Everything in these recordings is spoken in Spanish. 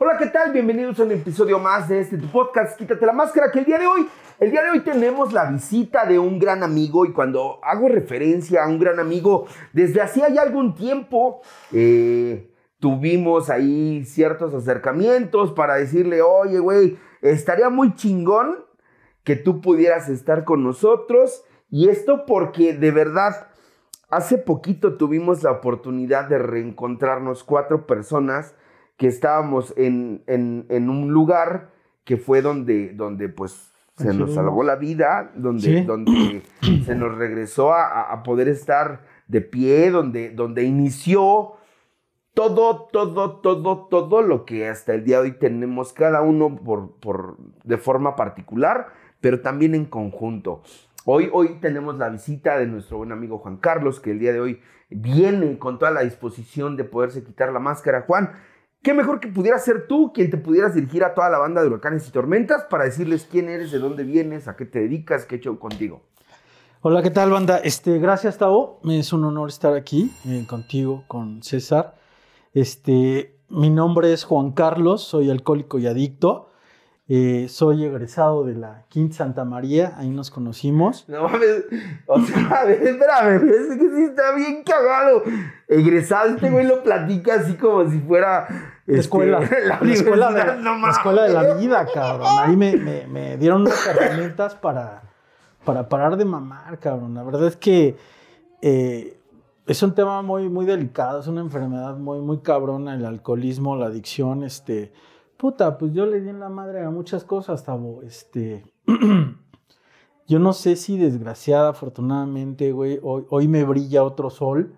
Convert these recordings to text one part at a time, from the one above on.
Hola, ¿qué tal? Bienvenidos a un episodio más de este podcast, Quítate la Máscara, que el día de hoy, el día de hoy tenemos la visita de un gran amigo y cuando hago referencia a un gran amigo, desde hacía ya algún tiempo, eh, tuvimos ahí ciertos acercamientos para decirle, oye, güey, estaría muy chingón que tú pudieras estar con nosotros y esto porque de verdad, hace poquito tuvimos la oportunidad de reencontrarnos cuatro personas que estábamos en, un lugar que fue donde, donde pues se nos salvó la vida, donde, donde se nos regresó a, poder estar de pie, donde, donde inició todo, todo, todo, todo lo que hasta el día de hoy tenemos cada uno por, por, de forma particular, pero también en conjunto. Hoy, hoy tenemos la visita de nuestro buen amigo Juan Carlos, que el día de hoy viene con toda la disposición de poderse quitar la máscara. Juan, qué mejor que pudieras ser tú quien te pudieras dirigir a toda la banda de huracanes y tormentas para decirles quién eres, de dónde vienes, a qué te dedicas, qué he hecho contigo. Hola, ¿qué tal, banda? Este, gracias, Tavo. Es un honor estar aquí eh, contigo, con César. Este, mi nombre es Juan Carlos, soy alcohólico y adicto. Eh, soy egresado de la Quinta Santa María, ahí nos conocimos. No mames, o sea, espérame, que sí está bien cagado. egresante este güey, lo platica así como si fuera... Este, escuela, la, escuela de, la vida, cabrón. Ahí me, me, dieron unas herramientas para, para parar de mamar, cabrón. La verdad es que eh, es un tema muy, muy delicado, es una enfermedad muy, muy cabrona, el alcoholismo, la adicción, este... Puta, pues yo le di en la madre a muchas cosas, Tabo. Este. yo no sé si desgraciada, afortunadamente, güey, hoy, me brilla otro sol.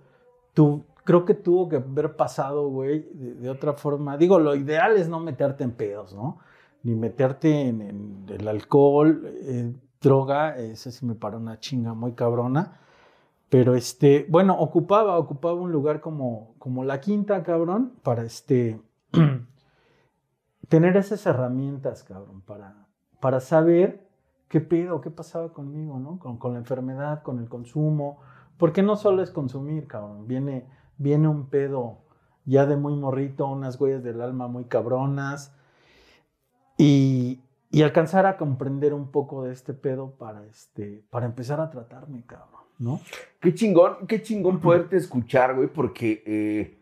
Tú, creo que tuvo que haber pasado, güey, de, otra forma. Digo, lo ideal es no meterte en pedos, ¿no? Ni meterte en, el alcohol, eh, droga, Ese sí me paró una chinga muy cabrona. Pero este, bueno, ocupaba, ocupaba un lugar como, como la quinta, cabrón, para este, tener esas herramientas, cabrón, para, para saber qué pedo, qué pasaba conmigo, ¿no? Con, con, la enfermedad, con el consumo. Porque no solo es consumir, cabrón. Viene, viene un pedo ya de muy morrito, unas huellas del alma muy cabronas. Y, y alcanzar a comprender un poco de este pedo para, este, para empezar a tratarme, cabrón, ¿no? Qué chingón, qué chingón poderte escuchar, güey, porque eh,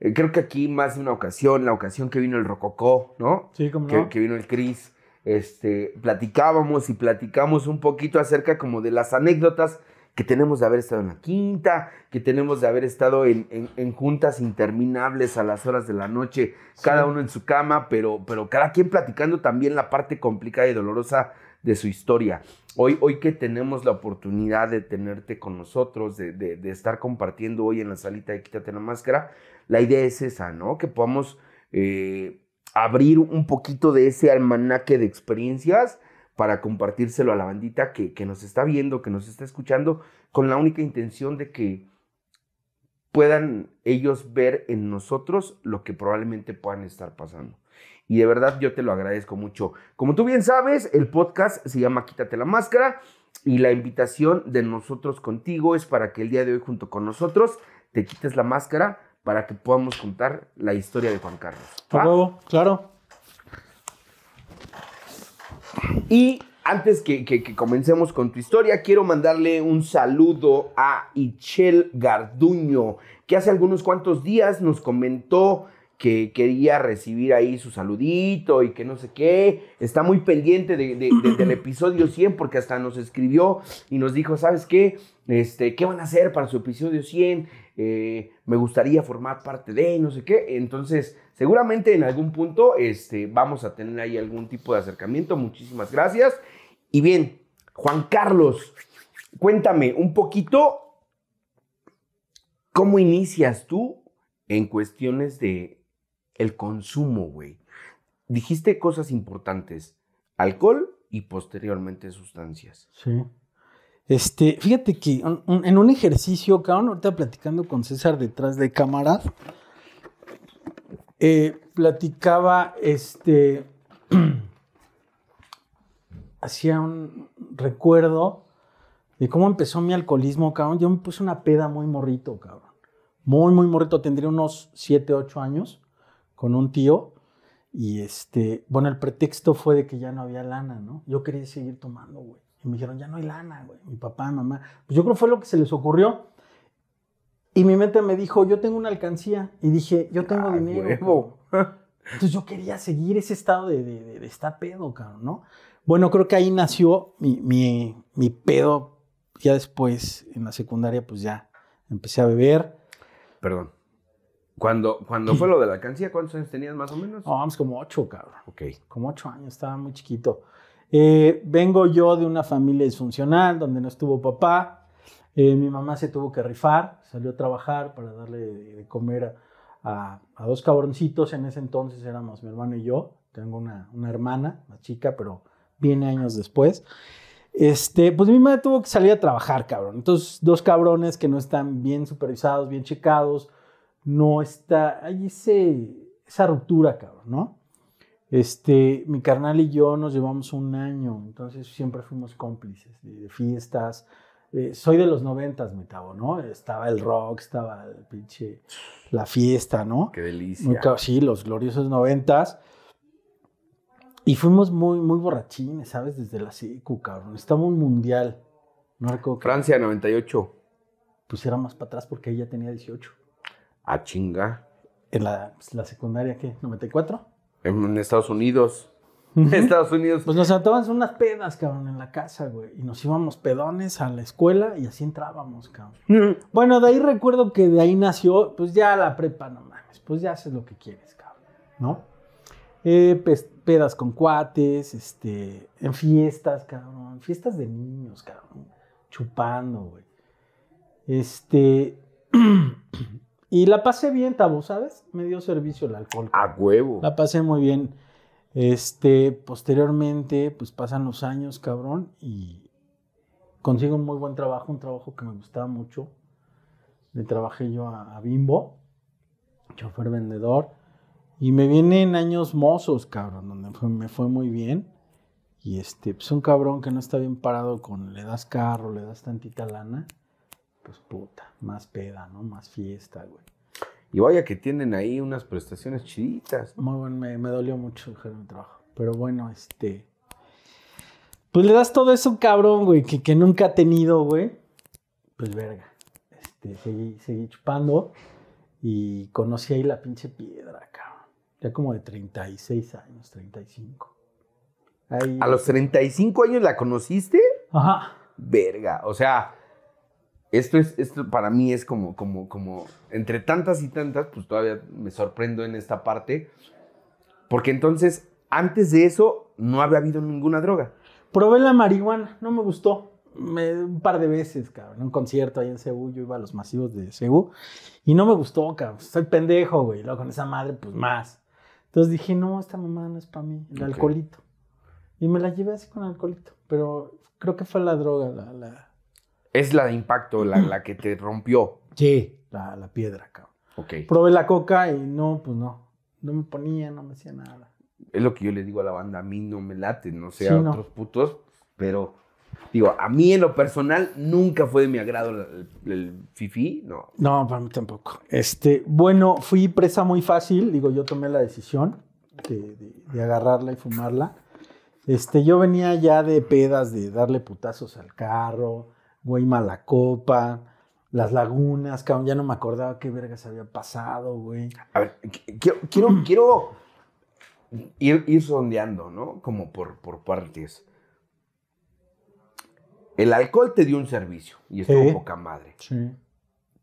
eh, creo que aquí más de una ocasión, la ocasión que vino el Rococó, ¿no? Sí, como no. Que, vino el Cris, este, platicábamos y platicamos un poquito acerca como de las anécdotas que tenemos de haber estado en la quinta, que tenemos de haber estado en, juntas interminables a las horas de la noche, cada uno en su cama, pero, pero cada quien platicando también la parte complicada y dolorosa de su historia. Hoy, hoy que tenemos la oportunidad de tenerte con nosotros, de, estar compartiendo hoy en la salita de Quítate la Máscara, la idea es esa, ¿no? Que podamos eh, abrir un poquito de ese almanaque de experiencias para compartírselo a la bandita que nos está viendo, que nos está escuchando, con la única intención de que puedan ellos ver en nosotros lo que probablemente puedan estar pasando y de verdad yo te lo agradezco mucho. Como tú bien sabes, el podcast se llama Quítate la máscara y la invitación de nosotros contigo es para que el día de hoy junto con nosotros te quites la máscara para que podamos contar la historia de Juan Carlos. ¿va? claro. Y antes que, que, que, comencemos con tu historia, quiero mandarle un saludo a Ichel Garduño, que hace algunos cuantos días nos comentó que quería recibir ahí su saludito y que no sé qué. Está muy pendiente del episodio 100 porque hasta nos escribió y nos dijo, ¿sabes qué? Este, ¿Qué van a hacer para su episodio 100? Eh, me gustaría formar parte de, no sé qué. Entonces, seguramente en algún punto este, vamos a tener ahí algún tipo de acercamiento. Muchísimas gracias. Y bien, Juan Carlos, cuéntame un poquito cómo inicias tú en cuestiones de, el consumo, güey. Dijiste cosas importantes, alcohol y posteriormente sustancias. Sí. Este, fíjate que en un ejercicio, cabrón, ahorita platicando con César detrás de cámaras, eh, platicaba, este, hacía un recuerdo de cómo empezó mi alcoholismo, cabrón. Yo me puse una peda muy morrito, cabrón. Muy, muy morrito. Tendría unos 7, 8 años con un tío y este, bueno, el pretexto fue de que ya no había lana, ¿no? Yo quería seguir tomando, güey. Y me dijeron, ya no hay lana, güey. Mi papá, mamá. Pues yo creo que fue lo que se les ocurrió. Y mi mente me dijo, yo tengo una alcancía. Y dije, yo tengo ah, dinero. Entonces yo quería seguir ese estado de, de, de, de estar pedo, cabrón, ¿no? Bueno, creo que ahí nació mi, mi, mi pedo. Ya después, en la secundaria, pues ya empecé a beber. Perdón. Cuando, cuando fue lo de la alcancía, ¿cuántos años tenías más o menos? vamos, como ocho, cabrón. Ok. Como ocho años, estaba muy chiquito. Eh, vengo yo de una familia disfuncional donde no estuvo papá. Eh, mi mamá se tuvo que rifar, salió a trabajar para darle de, comer a, dos cabroncitos. En ese entonces éramos mi hermano y yo. Tengo una, una hermana, una chica, pero viene años después. Este, pues mi madre tuvo que salir a trabajar, cabrón. Entonces, dos cabrones que no están bien supervisados, bien checados, no está, hay esa ruptura, cabrón, ¿no? Este, mi carnal y yo nos llevamos un año, entonces siempre fuimos cómplices de, fiestas. Eh, soy de los noventas, me estaba ¿no? Estaba el rock, estaba el pinche, la fiesta, ¿no? Qué delicia. sí, los gloriosos noventas. Y fuimos muy, muy borrachines, ¿sabes? Desde la CQ, cabrón. Estamos un mundial. No Francia, 98. Pues era más para atrás porque ella tenía 18. A chinga. ¿En la, pues, secundaria qué? ¿94? En, Estados Unidos. En Estados Unidos. Pues nos sentábamos unas pedas, cabrón, en la casa, güey. Y nos íbamos pedones a la escuela y así entrábamos, cabrón. bueno, de ahí recuerdo que de ahí nació, pues ya la prepa, no mames. Pues ya haces lo que quieres, cabrón, ¿no? Eh, pedas con cuates, este, en fiestas, cabrón. Fiestas de niños, cabrón. Chupando, güey. Este. Y la pasé bien, Tabo, ¿sabes? Me dio servicio el alcohol. A huevo. La pasé muy bien. Este, posteriormente, pues pasan los años, cabrón, y consigo un muy buen trabajo, un trabajo que me gustaba mucho. Le trabajé yo a, Bimbo, chofer vendedor, y me vienen años mozos, cabrón, donde me fue muy bien. Y este, pues un cabrón que no está bien parado con, le das carro, le das tantita lana pues puta, más peda, ¿no? Más fiesta, güey. Y vaya que tienen ahí unas prestaciones chiditas. Muy bueno, me, dolió mucho dejar mi trabajo. Pero bueno, este. Pues le das todo eso cabrón, güey, que, nunca ha tenido, güey. Pues verga. Este, seguí, chupando y conocí ahí la pinche piedra, cabrón. Ya como de 36 años, 35. Ahí, ¿A los 35 años la conociste? Ajá. Verga. O sea, esto es, esto para mí es como, como, como, entre tantas y tantas, pues todavía me sorprendo en esta parte, porque entonces, antes de eso, no había habido ninguna droga. Probé la marihuana, no me gustó. Me, un par de veces, cabrón, en un concierto ahí en Seúl, yo iba a los masivos de Seúl y no me gustó, cabrón, soy pendejo, güey, luego con esa madre, pues más. Entonces dije, no, esta mamá no es para mí, el alcoholito. Y me la llevé así con alcoholito, pero creo que fue la droga, la es la de impacto, la, que te rompió. Sí, la, piedra, cabrón. Okay. Probé la coca y no, pues no. No me ponía, no me hacía nada. Es lo que yo le digo a la banda, a mí no me late, no sé, a otros putos, pero digo, a mí en lo personal nunca fue de mi agrado el, fifi, no. No, para mí tampoco. Este, bueno, fui presa muy fácil, digo, yo tomé la decisión de, de agarrarla y fumarla. Este, yo venía ya de pedas, de darle putazos al carro, güey Malacopa, las lagunas, cabrón, ya no me acordaba qué vergas había pasado, güey. A ver, quiero, quiero, ir, sondeando, ¿no? Como por, por partes. El alcohol te dio un servicio y estuvo poca madre. Sí.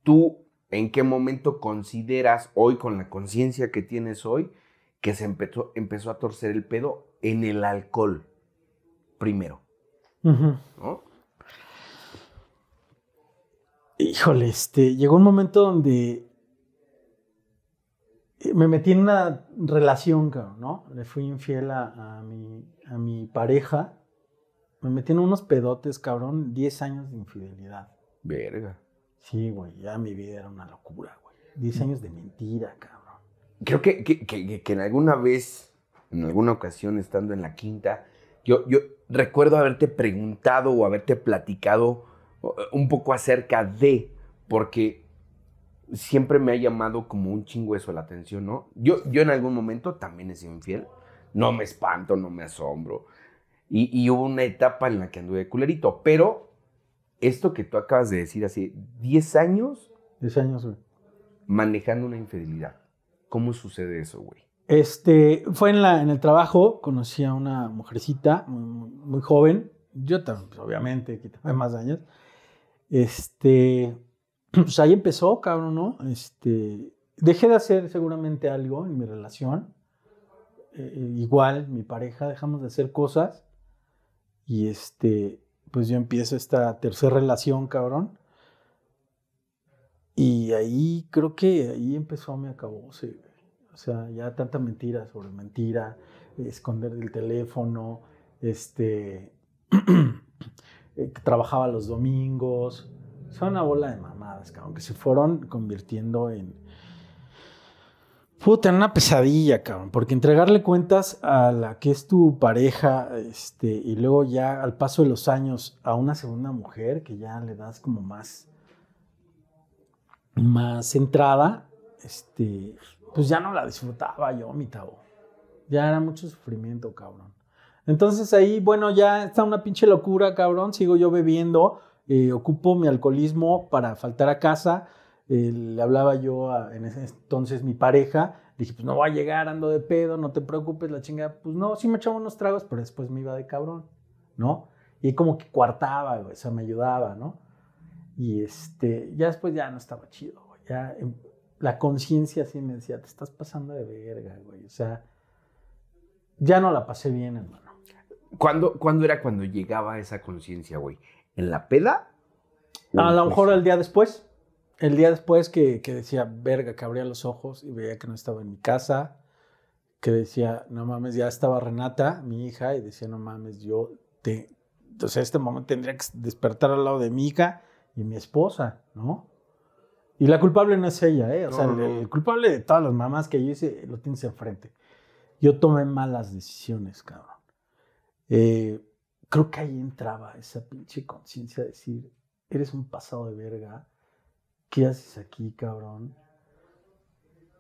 ¿Tú en qué momento consideras hoy, con la conciencia que tienes hoy, que se empezó, empezó a torcer el pedo en el alcohol primero? ¿No? híjole, este, llegó un momento donde eh, me metí en una relación, ¿no? Le fui infiel a, mi, pareja. Me metí en unos pedotes, cabrón, 10 años de infidelidad. Verga. Sí, güey, ya mi vida era una locura, güey. 10 mm. años de mentira, cabrón. Creo que, en alguna vez, en alguna ocasión, estando en la quinta, yo, yo recuerdo haberte preguntado o haberte platicado un poco acerca de, porque siempre me ha llamado como un chingo eso la atención, ¿no? Yo, yo en algún momento también he sido infiel, no me espanto, no me asombro. Y, hubo una etapa en la que anduve de culerito, pero esto que tú acabas de decir hace 10 años. 10 años, güey. Manejando una infidelidad. ¿Cómo sucede eso, güey? Este, fue en, la, en el trabajo, conocí a una mujercita muy, joven, yo también, pues, obviamente, que más años, este, pues ahí empezó, cabrón, ¿no? Este, dejé de hacer seguramente algo en mi relación. Eh, igual, mi pareja, dejamos de hacer cosas. Y este, pues yo empiezo esta tercera relación, cabrón. Y ahí creo que ahí empezó me acabó. o sea, ya tanta mentira sobre mentira, esconder el teléfono, este. que eh, trabajaba los domingos. Son una bola de mamadas, cabrón, que se fueron convirtiendo en. Puta, una pesadilla, cabrón. Porque entregarle cuentas a la que es tu pareja, este, y luego ya al paso de los años a una segunda mujer, que ya le das como más. más entrada, este. Pues ya no la disfrutaba yo, mi tabo. Ya era mucho sufrimiento, cabrón. Entonces ahí, bueno, ya está una pinche locura, cabrón. Sigo yo bebiendo, eh, ocupo mi alcoholismo para faltar a casa. Eh, le hablaba yo a, en ese entonces mi pareja. dije, pues no voy a llegar, ando de pedo, no te preocupes, la chingada. Pues no, sí me echaba unos tragos, pero después me iba de cabrón, ¿no? Y como que cuartaba, güey, o sea, me ayudaba, ¿no? Y este, ya después ya no estaba chido, Ya em, la conciencia sí me decía, te estás pasando de verga, güey. O sea, ya no la pasé bien, hermano. ¿Cuándo, era cuando llegaba esa conciencia, güey? ¿En la peda? A lo mejor el día después. El día después que, decía, verga, que abría los ojos y veía que no estaba en mi casa. Que decía, no mames, ya estaba Renata, mi hija, y decía, no mames, yo te. Entonces, este momento tendría que despertar al lado de mi hija y mi esposa, ¿no? Y la culpable no es ella, ¿eh? O sea, El, el, culpable de todas las mamás que yo hice lo tienes enfrente. Yo tomé malas decisiones, cabrón. Eh, creo que ahí entraba esa pinche conciencia de decir, eres un pasado de verga, ¿qué haces aquí, cabrón?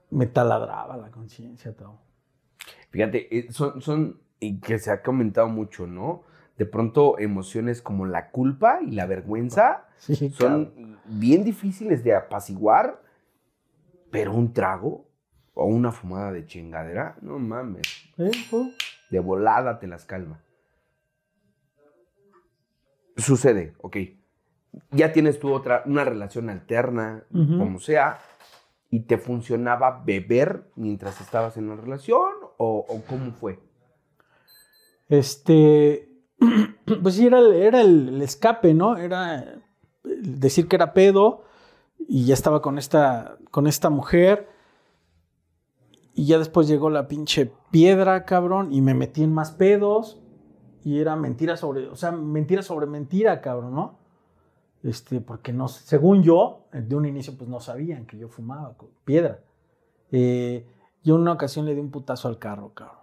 Me taladraba la conciencia, todo. Fíjate, eh, son, son, y que se ha comentado mucho, ¿no? De pronto emociones como la culpa y la vergüenza son bien difíciles de apaciguar, pero un trago o una fumada de chingadera, no mames. Pues. De volada te las calma. Sucede, ok. Ya tienes tú otra, una relación alterna, como sea, y te funcionaba beber mientras estabas en la relación, o, cómo fue? Este, pues sí, era, el, el, escape, ¿no? Era decir que era pedo y ya estaba con esta, con esta mujer. Y ya después llegó la pinche piedra, cabrón, y me metí en más pedos y era mentira sobre, o sea, mentira sobre mentira, cabrón, ¿no? Este, porque no, según yo, de un inicio pues no sabían que yo fumaba piedra. Eh, yo en una ocasión le di un putazo al carro, cabrón.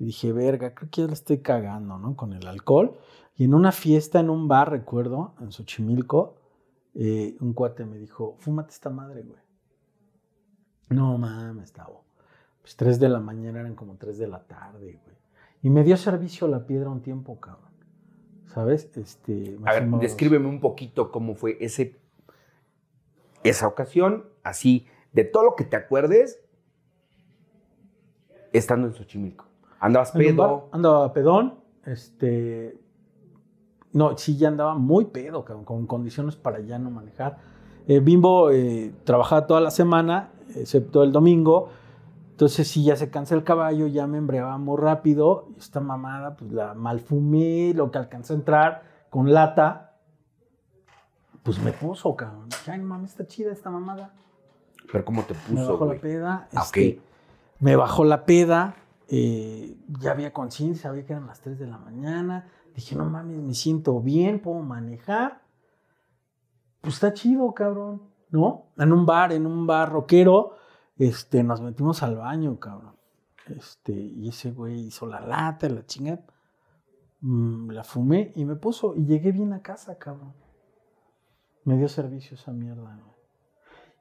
Y dije, verga, creo que ya le estoy cagando, ¿no? Con el alcohol. Y en una fiesta, en un bar, recuerdo, en Xochimilco, eh, un cuate me dijo, fúmate esta madre, güey. No mames, estaba Pues tres de la mañana eran como tres de la tarde, güey. Y me dio servicio la piedra un tiempo, cabrón. ¿Sabes? Este, a ver, descríbeme un poquito cómo fue ese, esa ocasión, así, de todo lo que te acuerdes, estando en Xochimilco. Andabas pedo. andaba pedón, este. No, sí, ya andaba muy pedo, cabrón, con condiciones para ya no manejar. Eh, Bimbo eh, trabajaba toda la semana, excepto el domingo entonces, si ya se cansa el caballo, ya me embreaba muy rápido. Esta mamada, pues la malfumé, lo que alcanzó a entrar con lata. Pues me puso, cabrón. Ay, mami, está chida esta mamada. Pero ¿cómo te puso? Ah, este, me bajó la peda. Me eh, bajó la peda. ya había conciencia, había que eran las 3 de la mañana. Dije, no mames, me siento bien, puedo manejar. Pues está chido, cabrón. ¿No? En un bar, en un bar rockero este, nos metimos al baño, cabrón. Este, y ese güey hizo la lata, la chingada. Mm, la fumé y me puso. Y llegué bien a casa, cabrón. Me dio servicio esa mierda, güey.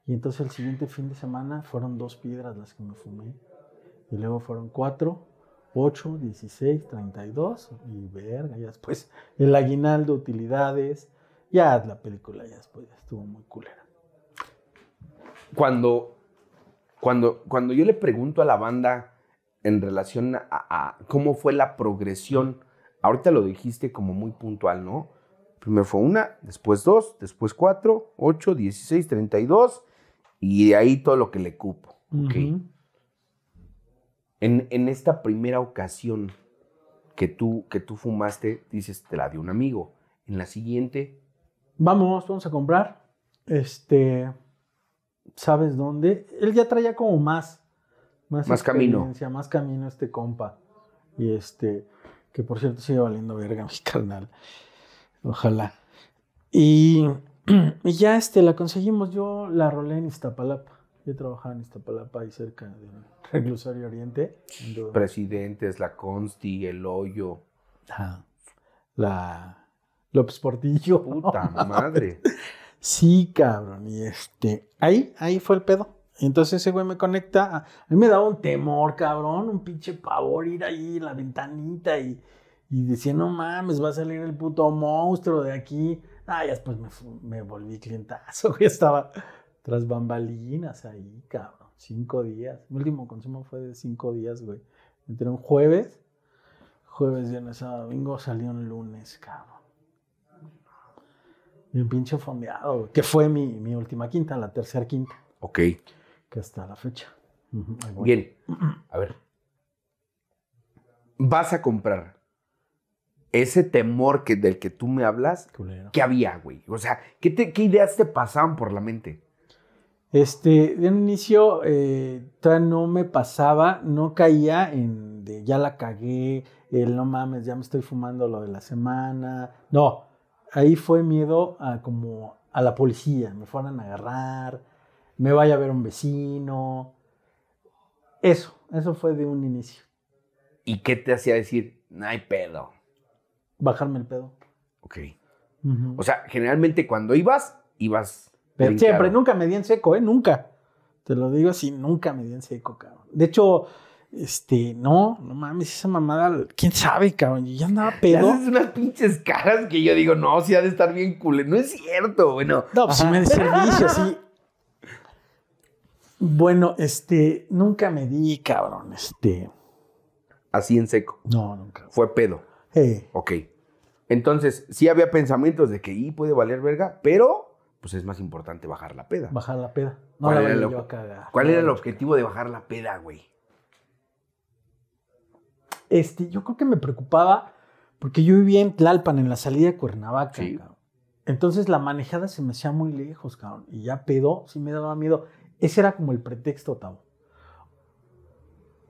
Y entonces el siguiente fin de semana fueron dos piedras las que me fumé. Y luego fueron cuatro, ocho, dieciséis, treinta y dos. Y verga, ya después el aguinaldo, utilidades. Ya la película ya después estuvo muy culera. Cuando cuando, yo le pregunto a la banda en relación a, cómo fue la progresión, ahorita lo dijiste como muy puntual, ¿no? Primero fue una, después dos, después cuatro, ocho, dieciséis, treinta y dos, y de ahí todo lo que le cupo. Okay. en, esta primera ocasión que tú, que tú fumaste, dices, te la dio un amigo. En la siguiente. Vamos, vamos a comprar. Este. ¿sabes dónde? Él ya traía como más. Más, más camino. Más camino este compa. Y este, que por cierto sigue valiendo verga mi carnal. Ojalá. Y, ya este, la conseguimos. Yo la rolé en Iztapalapa. Yo trabajaba en Iztapalapa, ahí cerca del reclusorio Oriente. Presidentes, la Consti, el Hoyo. Ah, la López Portillo. Puta madre. Sí, cabrón. Y este, ahí, ahí fue el pedo. Entonces ese güey me conecta. A, mí me daba un temor, cabrón, un pinche pavor ir ahí en la ventanita y, y decía, no mames, va a salir el puto monstruo de aquí. Ah, ya después me, volví clientazo, güey. Estaba tras bambalinas ahí, cabrón. Cinco días. Mi último consumo fue de cinco días, güey. Entré un jueves, jueves, viernes, sábado, domingo, salió un lunes, cabrón. Mi pinche fondeado, que fue mi, última quinta, la tercera quinta. Ok. Que hasta la fecha. Bien, a ver. Vas a comprar ese temor que, del que tú me hablas, ¿qué había, güey? O sea, ¿qué, ideas te pasaban por la mente? Este, de un inicio, eh, todavía no me pasaba, no caía en ya la cagué, el no mames, ya me estoy fumando lo de la semana. No, ahí fue miedo a como a la policía, me fueran a agarrar, me vaya a ver un vecino. Eso, eso fue de un inicio. ¿Y qué te hacía decir, no hay pedo? Bajarme el pedo. Ok. O sea, generalmente cuando ibas, ibas. Pero siempre, nunca me di en seco, ¿eh? Nunca. Te lo digo así, nunca me di en seco, cabrón. De hecho, este, no, no mames, esa mamada, quién sabe, cabrón. ya andaba pedo. Es unas pinches caras que yo digo, no, si ha de estar bien cool. No es cierto, bueno. No, pues si me de servicio, así. Bueno, este, nunca me di, cabrón, este. Así en seco. No, nunca. Fue pedo. Eh. Ok. Entonces, sí había pensamientos de que y puede valer verga, pero pues es más importante bajar la peda. Bajar la peda. No ¿Cuál ¿Cuál era el objetivo de bajar la peda, güey? este, yo creo que me preocupaba porque yo vivía en Tlalpan, en la salida de Cuernavaca. Entonces la manejada se me hacía muy lejos, cabrón. Y ya pedo, sí me daba miedo. Ese era como el pretexto, Tavo.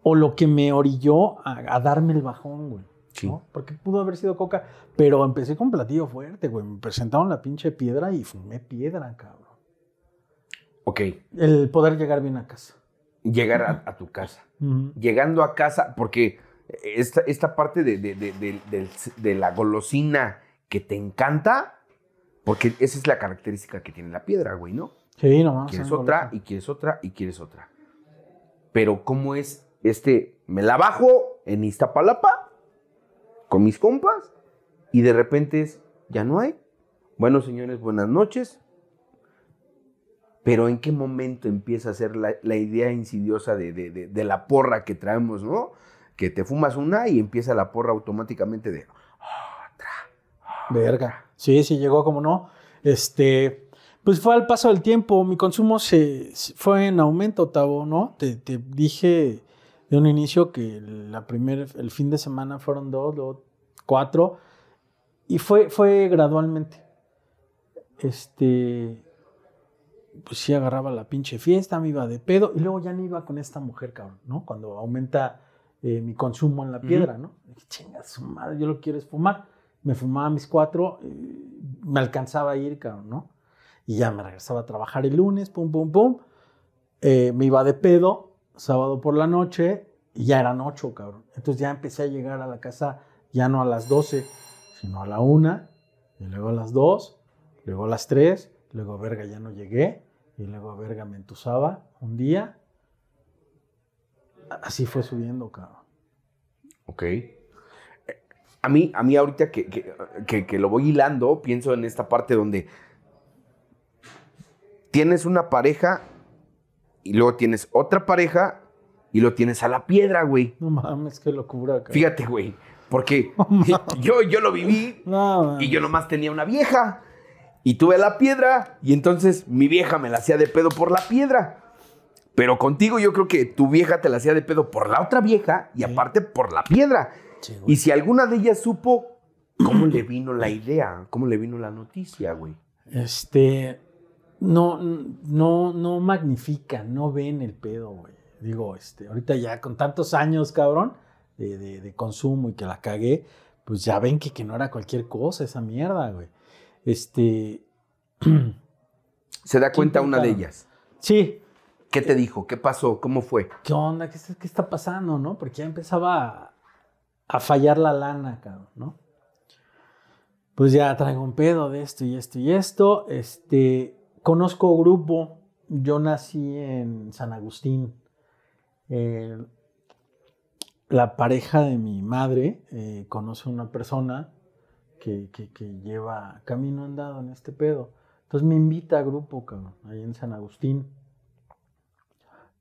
O lo que me orilló a, darme el bajón, güey. Sí. Porque pudo haber sido coca, pero empecé con platillo fuerte, güey. Me presentaron la pinche piedra y fumé piedra, cabrón. Ok. El poder llegar bien a casa. Llegar a, tu casa. Llegando a casa, porque esta, parte de, de, la golosina que te encanta, porque esa es la característica que tiene la piedra, güey, ¿no? Sí, nomás. Quieres otra y quieres otra y quieres otra. Pero ¿cómo es este? Me la bajo en Iztapalapa con mis compas y de repente es, ya no hay. Bueno, señores, buenas noches. Pero ¿en qué momento empieza a ser la, idea insidiosa de, la porra que traemos, no? que te fumas una y empieza la porra automáticamente de otra. Verga. Sí, sí, llegó como no. Este, pues fue al paso del tiempo, mi consumo se, fue en aumento, Tavo, ¿no? Te, dije de un inicio que la primer, el fin de semana fueron dos, luego cuatro, y fue, fue gradualmente. Este, pues sí agarraba la pinche fiesta, me iba de pedo, y luego ya no iba con esta mujer, cabrón, ¿no? Cuando aumenta eh, mi consumo en la piedra, ¿no? chinga, su madre, yo lo quiero es fumar. Me fumaba mis cuatro, eh, me alcanzaba a ir, cabrón, ¿no? Y ya me regresaba a trabajar el lunes, pum, pum, pum. Eh, me iba de pedo, sábado por la noche, y ya eran ocho, cabrón. Entonces ya empecé a llegar a la casa ya no a las doce, sino a la una, y luego a las dos, luego a las tres, luego verga ya no llegué, y luego verga me entusaba un día, así fue subiendo, cabrón. Ok. A mí, a mí ahorita que, que, que, lo voy hilando, pienso en esta parte donde tienes una pareja y luego tienes otra pareja y lo tienes a la piedra, güey. No mames, qué locura, cabrón. Fíjate, güey. Porque yo, yo lo viví y yo nomás tenía una vieja. Y tuve la piedra y entonces mi vieja me la hacía de pedo por la piedra. Pero contigo yo creo que tu vieja te la hacía de pedo por la otra vieja y aparte por la piedra. y si alguna de ellas supo, ¿cómo le vino la idea? ¿Cómo le vino la noticia, güey? Este, no, no, no magnifica, no ven el pedo, güey. Digo, este, ahorita ya con tantos años, cabrón, de, consumo y que la cagué, pues ya ven que, que no era cualquier cosa esa mierda, güey. Este... Se da cuenta una de ellas. Sí, ¿Qué te dijo? ¿Qué pasó? ¿Cómo fue? ¿Qué onda? ¿Qué, está pasando? ¿No? Porque ya empezaba a, fallar la lana, cabrón, ¿no? Pues ya traigo un pedo de esto y esto y esto. Este, conozco grupo. Yo nací en San Agustín. Eh, la pareja de mi madre eh, conoce una persona que, que, lleva camino andado en este pedo. Entonces me invita a grupo, cabrón, ahí en San Agustín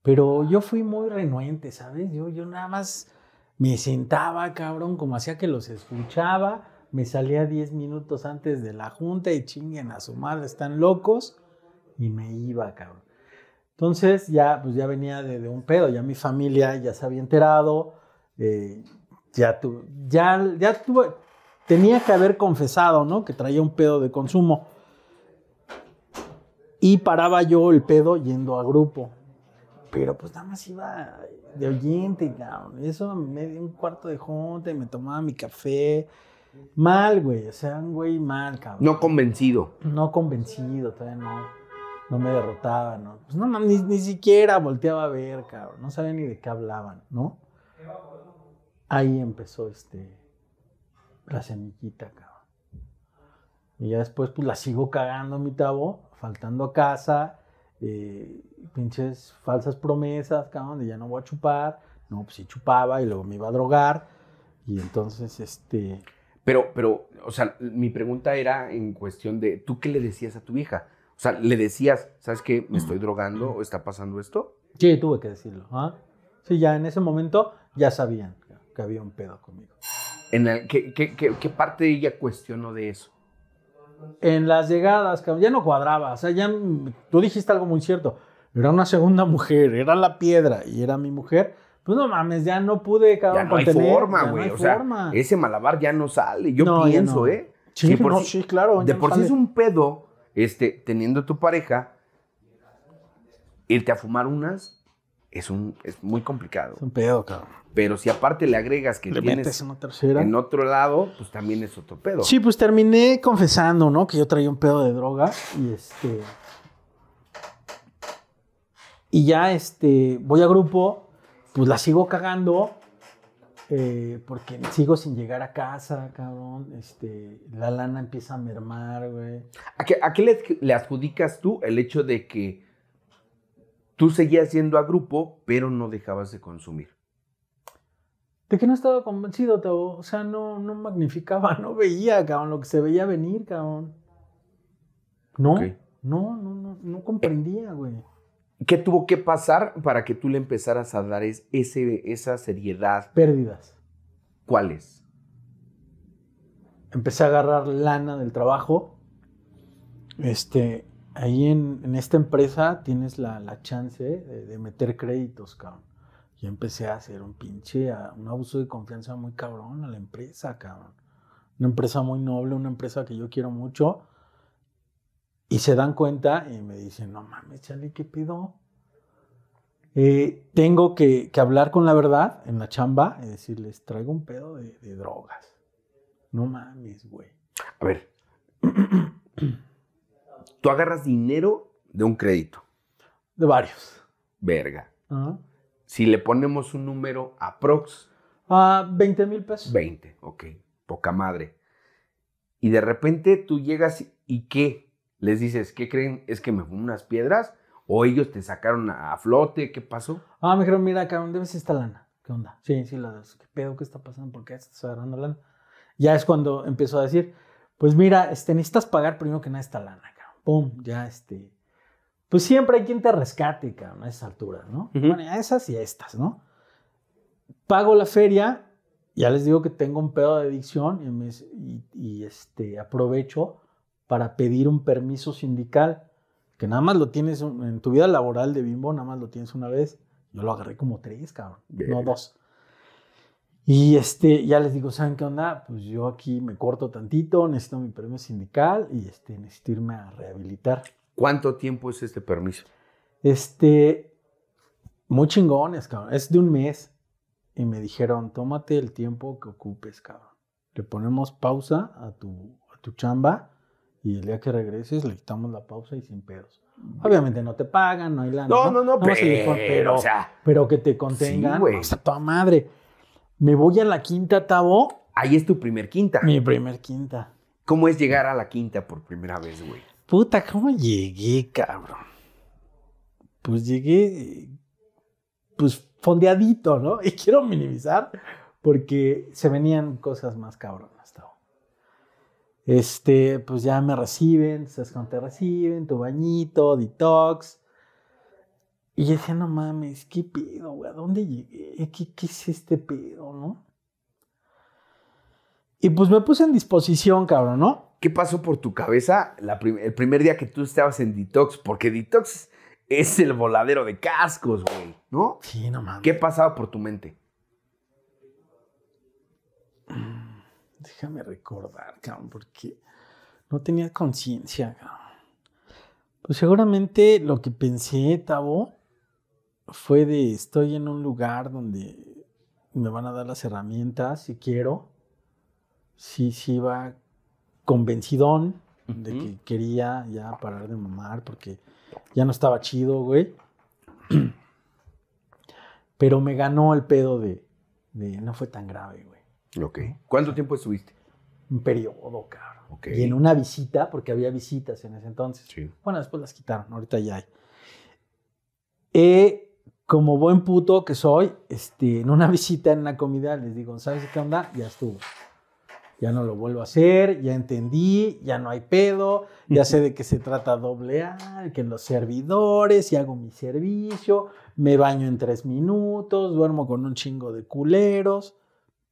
pero yo fui muy renuente, ¿sabes? Yo, yo nada más me sentaba, cabrón, como hacía que los escuchaba, me salía 10 minutos antes de la junta y chinguen a su madre, están locos, y me iba, cabrón. Entonces ya, pues, ya venía de, un pedo, ya mi familia ya se había enterado, eh, ya, ya, ya tuve, tenía que haber confesado, ¿no? Que traía un pedo de consumo. Y paraba yo el pedo yendo a grupo. Pero pues nada más iba de oyente, cabrón. Eso me dio un cuarto de jonte, me tomaba mi café. Mal, güey. O sea, un güey mal, cabrón. No convencido. No convencido, todavía no. No me derrotaba, ¿no? Pues no, ni, ni siquiera volteaba a ver, cabrón. No sabía ni de qué hablaban, ¿no? Ahí empezó este. La semillita, cabrón. Y ya después, pues la sigo cagando, mi tabo, faltando a casa eh, pinches falsas promesas, cabrón, de ya no voy a chupar. No, pues sí chupaba y luego me iba a drogar. Y entonces, este... Pero, pero, o sea, mi pregunta era en cuestión de, ¿tú qué le decías a tu hija? O sea, ¿le decías, sabes que me estoy drogando o está pasando esto? Sí, tuve que decirlo. ¿ah? Sí, ya en ese momento ya sabían que había un pedo conmigo. ¿En el, qué, qué, qué, qué parte ella cuestionó de eso? en las llegadas, ya no cuadraba. O sea, ya tú dijiste algo muy cierto. Era una segunda mujer, era la piedra y era mi mujer. Pues no mames, ya no pude, Ya no contener, hay forma, o sea, ese malabar ya no sale. Yo pienso, ¿eh? claro. De por sí es un pedo, este, teniendo tu pareja, irte a fumar unas es, un, es muy complicado. Es un pedo, cabrón. Pero si aparte le agregas que tienes en, otro lado, pues también es otro pedo. Sí, pues terminé confesando, ¿no? Que yo traía un pedo de droga y este... Y ya, este, voy a grupo, pues la sigo cagando, eh, porque sigo sin llegar a casa, cabrón. Este, la lana empieza a mermar, güey. ¿A qué, le, adjudicas tú el hecho de que Tú seguías yendo a grupo, pero no dejabas de consumir. De qué no estaba convencido, Teo. O sea, no, no magnificaba, no veía, cabrón, lo que se veía venir, cabrón. No, no, no, no, no comprendía, güey. ¿Qué tuvo que pasar para que tú le empezaras a dar ese, esa seriedad? Pérdidas. ¿Cuáles? Empecé a agarrar lana del trabajo. Este, ahí en, esta empresa tienes la, chance de, meter créditos, cabrón. Yo empecé a hacer un pinche, un abuso de confianza muy cabrón a la empresa, cabrón. Una empresa muy noble, una empresa que yo quiero mucho. Y se dan cuenta y me dicen, no mames, chale, ¿qué pido? Eh, tengo que, hablar con la verdad en la chamba y decirles, traigo un pedo de drogas. No mames, güey. A ver. tú agarras dinero de un crédito. De varios. Verga. Si le ponemos un número a Prox. A ah, 20 mil pesos. 20, ok. Poca madre. Y de repente tú llegas y ¿qué? Les dices, ¿qué creen? ¿Es que me fumo unas piedras? ¿O ellos te sacaron a, flote? ¿Qué pasó? Ah, me dijeron, mira, cabrón, debes esta lana. ¿Qué onda? Sí, sí, la ¿Qué pedo? ¿Qué está pasando? ¿Por qué estás agarrando lana? Ya es cuando empezó a decir, pues mira, este, necesitas pagar primero que nada esta lana ya este. Pues siempre hay quien te rescate, cabrón, a esas alturas, ¿no? Bueno, a esas y a estas, ¿no? Pago la feria, ya les digo que tengo un pedo de adicción y, este, aprovecho para pedir un permiso sindical, que nada más lo tienes en tu vida laboral de bimbo, nada más lo tienes una vez. Yo lo agarré como tres, cabrón, no dos. Y este, ya les digo, ¿saben qué onda? Pues yo aquí me corto tantito, necesito mi premio sindical y este, necesito irme a rehabilitar. ¿Cuánto tiempo es este permiso? Este, muy chingones, cabrón. Es de un mes. Y me dijeron, tómate el tiempo que ocupes, cabrón. Le ponemos pausa a tu, a tu chamba y el día que regreses le quitamos la pausa y sin peros. Obviamente no te pagan, no hay lana. No, no, no, pero, pero, pero que te contengan. Sí, güey. O sea, toda madre. Me voy a la quinta, Tavo. Ahí es tu primer quinta. Mi primer quinta. ¿Cómo es llegar a la quinta por primera vez, güey? Puta, ¿cómo llegué, cabrón? Pues llegué, pues fondeadito, ¿no? Y quiero minimizar porque se venían cosas más cabronas, Tavo. Este, pues ya me reciben, sabes cuando te reciben, tu bañito, detox. Y yo decía, no mames, ¿qué pedo, güey? ¿A dónde llegué? ¿Qué, qué es este pedo? Y pues me puse en disposición, cabrón, ¿no? ¿Qué pasó por tu cabeza el primer día que tú estabas en detox? Porque detox es el voladero de cascos, güey, ¿no? Sí, no mames. ¿Qué pasaba por tu mente? Mm, déjame recordar, cabrón, porque no tenía conciencia, cabrón. Pues seguramente lo que pensé, Tabo, fue de estoy en un lugar donde me van a dar las herramientas si quiero sí, sí iba convencidón de que quería ya parar de mamar porque ya no estaba chido, güey. Pero me ganó el pedo de, no fue tan grave, güey. Ok. ¿Cuánto tiempo estuviste? Un periodo, cabrón. Y en una visita, porque había visitas en ese entonces. Sí. Bueno, después las quitaron, ahorita ya hay. Eh, como buen puto que soy, este, en una visita, en una comida, les digo, ¿sabes qué onda? Ya estuvo ya no lo vuelvo a hacer, ya entendí, ya no hay pedo, ya sé de qué se trata doble A, que los servidores, y hago mi servicio, me baño en tres minutos, duermo con un chingo de culeros,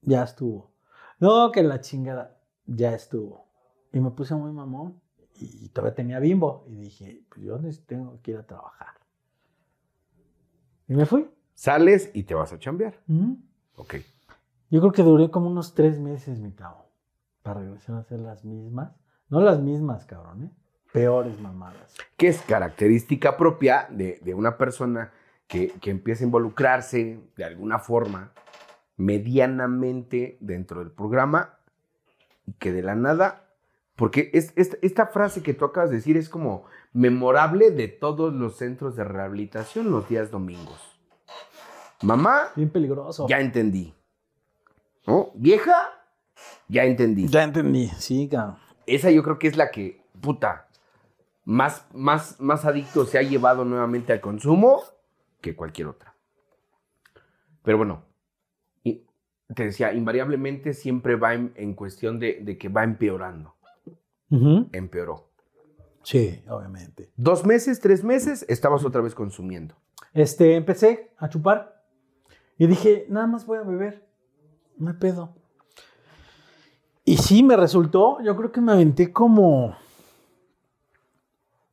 ya estuvo. No, que la chingada, ya estuvo. Y me puse muy mamón y todavía tenía bimbo y dije, pues yo tengo que ir a trabajar. Y me fui. Sales y te vas a chambear. Ok. Yo creo que duré como unos tres meses, mi cabo para a ser las mismas, no las mismas, cabrón, ¿eh? peores mamadas. Que es característica propia de, una persona que, empieza a involucrarse de alguna forma medianamente dentro del programa y que de la nada, porque esta frase que tú acabas de decir es como memorable de todos los centros de rehabilitación los días domingos. Mamá. Bien peligroso. Ya entendí. ¿No? Vieja, ya entendí. Ya entendí, sí, claro. Esa yo creo que es la que, puta, más, más, más adicto se ha llevado nuevamente al consumo que cualquier otra. Pero bueno, y te decía, invariablemente siempre va en, cuestión de, que va empeorando. Empeoró. Sí, obviamente. Dos meses, tres meses, estabas otra vez consumiendo. Este, empecé a chupar y dije, nada más voy a beber. No hay pedo. Y sí, me resultó, yo creo que me aventé como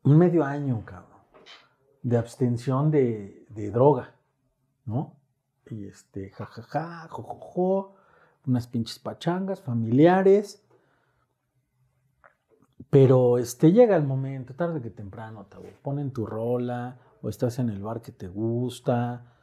un medio año, cabrón, de abstención de, droga, ¿no? Y este, jajaja, jojojo, jo, jo, unas pinches pachangas familiares. Pero este llega el momento, tarde que temprano, te ponen tu rola, o estás en el bar que te gusta,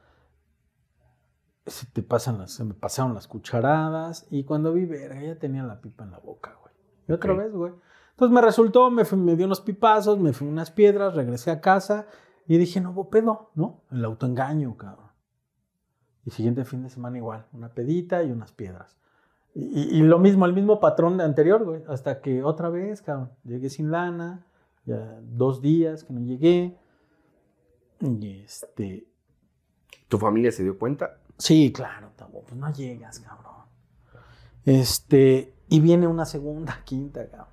se te pasan las, se me pasaron las cucharadas y cuando vi, verga, ya tenía la pipa en la boca, güey. Y otra vez, güey. Entonces me resultó, me, me dio unos pipazos, me fui unas piedras, regresé a casa y dije, no hubo pedo, ¿no? El autoengaño, cabrón. Y siguiente fin de semana igual, una pedita y unas piedras. Y, y lo mismo, el mismo patrón de anterior, güey. Hasta que otra vez, cabrón, llegué sin lana, ya dos días que no llegué. Y este... ¿Tu familia se dio cuenta? Sí, claro, pues no llegas, cabrón. Este, y viene una segunda, quinta, cabrón.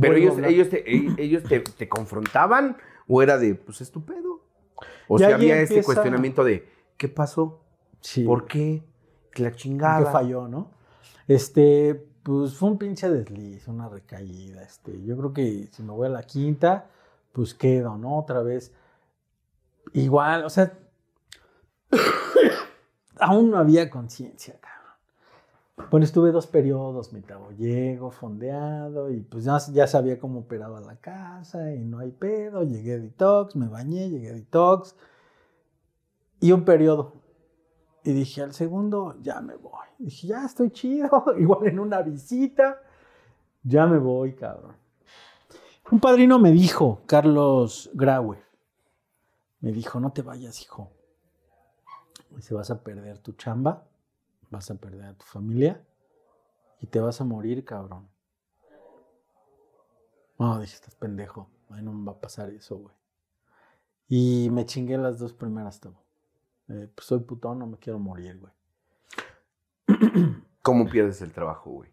Pero ellos, eh, te, confrontaban o era de, pues estupendo. O sea, había ese este cuestionamiento de, ¿qué pasó? ¿Por qué? La chingada. ¿Qué falló, no? Este, pues fue un pinche desliz, una recaída. Este, yo creo que si me voy a la quinta, pues quedo, ¿no? Otra vez. Igual, o sea, aún no había conciencia, cabrón. Bueno, estuve dos periodos, mi fondeado, y pues ya, sabía cómo operaba la casa, y no hay pedo, llegué a detox, me bañé, llegué a detox, y un periodo. Y dije al segundo, ya me voy. dije, ya estoy chido, igual en una visita, ya me voy, cabrón. Un padrino me dijo, Carlos Graue, me dijo, no te vayas, hijo. Dice, vas a perder tu chamba, vas a perder a tu familia y te vas a morir, cabrón. No, dije, estás pendejo. ahí no me va a pasar eso, güey. Y me chingué las dos primeras, todo eh, pues soy putón, no me quiero morir, güey. ¿Cómo pierdes el trabajo, güey?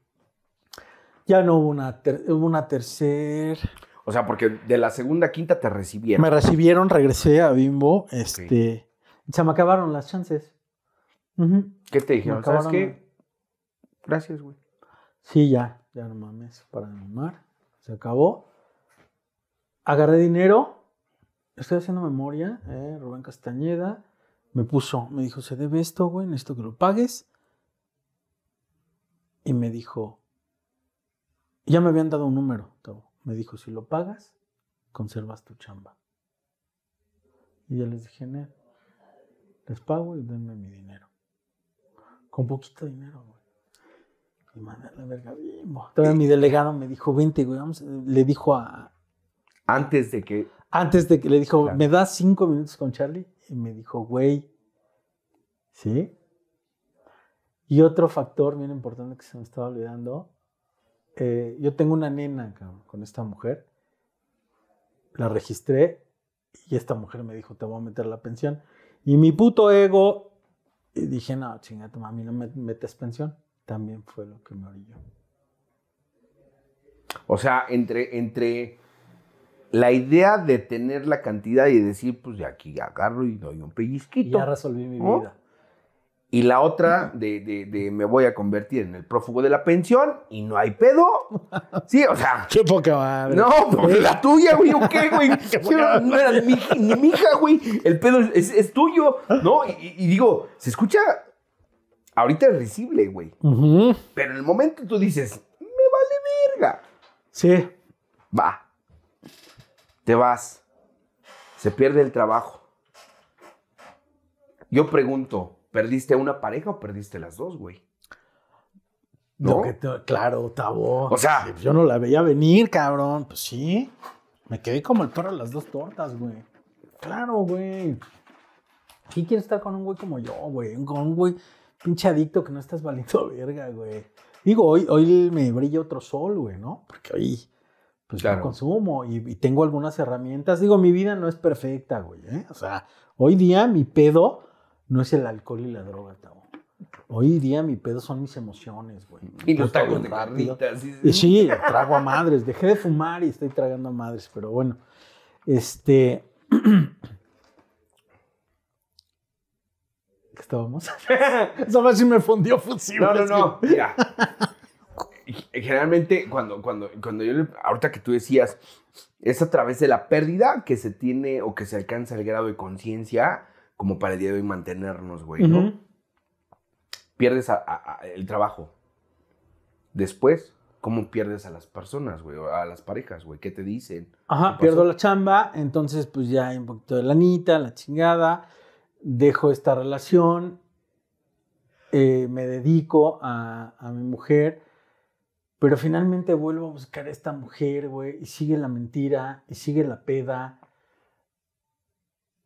Ya no hubo una, hubo una tercera. O sea, porque de la segunda a quinta te recibieron. Me recibieron, regresé a Bimbo. Este. Se me acabaron las chances. ¿Qué te dijeron? ¿Sabes qué? Gracias, güey. Sí, ya, ya no mames, para animar. Se acabó. Agarré dinero. Estoy haciendo memoria. Eh, Rubén Castañeda me puso, me dijo, se debe esto, güey, necesito que lo pagues. Y me dijo, ya me habían dado un número, Me dijo, si lo pagas, conservas tu chamba. Y ya les dije, Né les pago y denme mi dinero. Con poquito dinero, güey. Y mandé la verga bimbo. Eh, mi delegado me dijo, 20, güey, Le dijo a... Antes de que... Antes de que le dijo, ¿me das cinco minutos con Charlie? Y me dijo, güey, ¿sí? Y otro factor bien importante que se me estaba olvidando, eh, yo tengo una nena con esta mujer, la registré y esta mujer me dijo, te voy a meter la pensión. Y mi puto ego, y dije, no, chingate, mami, no me metes pensión. También fue lo que me orilló. O sea, entre, entre la idea de tener la cantidad y decir, pues de aquí agarro y doy un pellizquito. Ya resolví mi vida. Y la otra de, de, me voy a convertir en el prófugo de la pensión y no hay pedo. Sí, o sea. Qué poca madre. No, porque la tuya, güey, ¿o qué, güey? no era ni, mi hija, güey. El pedo es, es tuyo, ¿no? Y, digo, se escucha. Ahorita es risible, güey. Pero en el momento tú dices, me vale verga. Sí. Va. Te vas. Se pierde el trabajo. Yo pregunto. ¿Perdiste una pareja o perdiste las dos, güey? ¿No? claro, tabo. O sea. yo no la veía venir, cabrón. Pues sí. Me quedé como el perro de las dos tortas, güey. Claro, güey. ¿Quién quiere estar con un güey como yo, güey? Con un güey pinche adicto que no estás valiendo verga, güey. Digo, hoy, hoy me brilla otro sol, güey, ¿no? Porque hoy, pues claro. consumo y, tengo algunas herramientas. Digo, mi vida no es perfecta, güey. ¿eh? O sea, hoy día mi pedo no es el alcohol y la droga, Tavo. Hoy día mi pedo son mis emociones, güey. Y los trago de carnitas. Sí, trago a madres. Dejé de fumar y estoy tragando a madres, pero bueno. Este. ¿Qué estábamos? Sabes si me fundió fusible. No, no, no. Generalmente, cuando, cuando, cuando yo. Ahorita que tú decías, es a través de la pérdida que se tiene o que se alcanza el grado de conciencia como para el día de hoy mantenernos, güey, ¿no? Pierdes el trabajo. Después, ¿cómo pierdes a las personas, güey? A las parejas, güey. ¿Qué te dicen? Ajá, pierdo la chamba, entonces pues ya hay un poquito de lanita, la chingada. Dejo esta relación, eh, me dedico a, a, mi mujer, pero finalmente vuelvo a buscar a esta mujer, güey, y sigue la mentira, y sigue la peda.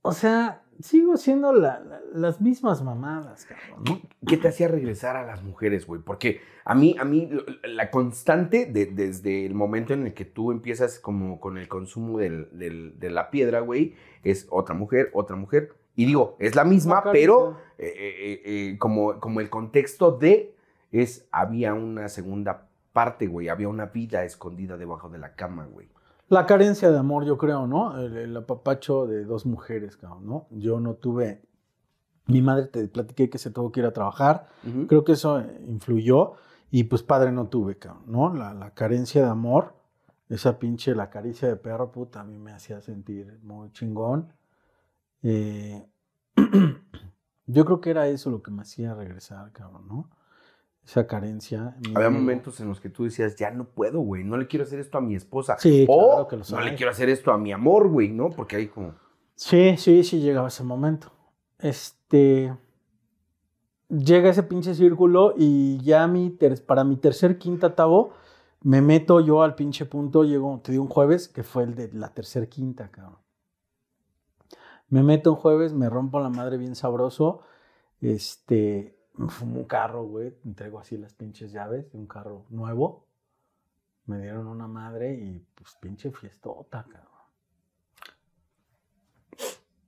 O sea, sigo siendo las mismas mamadas, cabrón. ¿Qué, te hacía regresar a las mujeres, güey? Porque a mí, a mí, la constante desde el momento en el que tú empiezas como con el consumo de la piedra, güey, es otra mujer, otra mujer. Y digo, es la misma, pero eh, eh, eh, como, como el contexto de es, había una segunda parte, güey, había una vida escondida debajo de la cama, güey. La carencia de amor, yo creo, ¿no? El, apapacho de dos mujeres, ¿no? Yo no tuve... Mi madre te platiqué que se tuvo que ir a trabajar. Creo que eso influyó. Y pues padre no tuve, cabrón, ¿no? La, la, carencia de amor, esa pinche, la caricia de perro, puta, a mí me hacía sentir muy chingón. Eh, yo creo que era eso lo que me hacía regresar, cabrón, ¿no? esa carencia. Había momentos en los que tú decías, ya no puedo, güey, no le quiero hacer esto a mi esposa. o que no le quiero hacer esto a mi amor, güey, ¿no? Porque hay como... Sí, sí, sí llegaba ese momento. Este... Llega ese pinche círculo y ya mi para mi tercer, quinta, tabo, me meto yo al pinche punto, llego, te di un jueves, que fue el de la tercer, quinta, cabrón. Me meto un jueves, me rompo la madre bien sabroso, este me fumo un carro, güey. Entrego así las pinches llaves de un carro nuevo. Me dieron una madre y pues pinche fiestota, cabrón.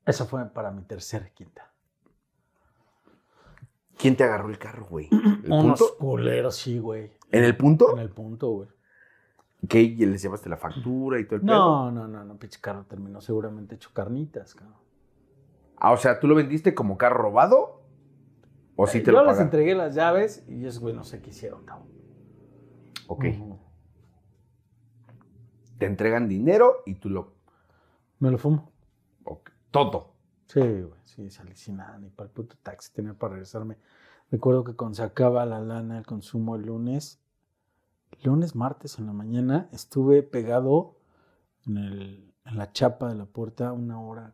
Eso fue para mi tercera quinta. ¿Quién te agarró el carro, güey? Unos culeros, sí, güey. ¿En el punto? En el punto, güey. ¿Qué? ¿Y llevaste la factura y todo el No, pedo? no, no, no, pinche carro terminó seguramente hecho carnitas, cabrón. Ah, o sea, ¿tú lo vendiste como carro robado o eh, te yo les entregué las llaves y es güey, no sé qué hicieron, Ok. Te entregan dinero y tú lo. Me lo fumo. Okay. Todo. Sí, güey, sí, salí sin nada, ni para el puto taxi tenía para regresarme. Recuerdo que cuando se acaba la lana, el consumo el lunes, lunes, martes en la mañana, estuve pegado en, la chapa de la puerta una hora,